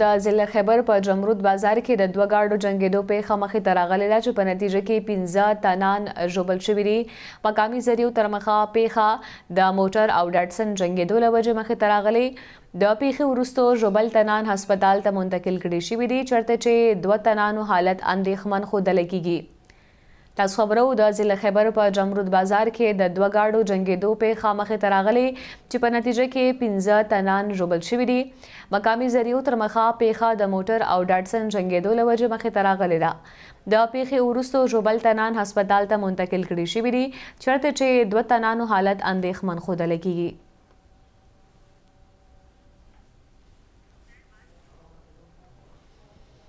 د ضلع خیبر په جمرود بازار کې د دوه ګاډو جنګېدو پیښه مخې ته راغلې ده چې په نتیجه کې پنځه تنان ژوبل شوي دي مقامي ذریعو تر مخه پیښه د موټر او ډاډسن جنګېدو له وجې مخې ته راغلې د پیښې وروستو ژوبل تنان هسپتال ته منتقل کړي شوي دي چېرته چې دوه تنانو حالت اندېښمن ښودلی کیږي تاسو خبرو د ځل خبر په جمرود بازار کې د دوه گاډو جنگیدو په خامخه تراغلي چې په نتیجه کې 15 تنان جوړل شوې دي مقامی ذریعو تر مخه پیخه د موټر او ډاټسن جنگیدو لوجه مخه تراغلي ده د پیخي ورستو جوړل تنان هسپتال ته منتقل کړي شوې دي چرته چې دوه تنانو حالت اندېخمن خوده لګي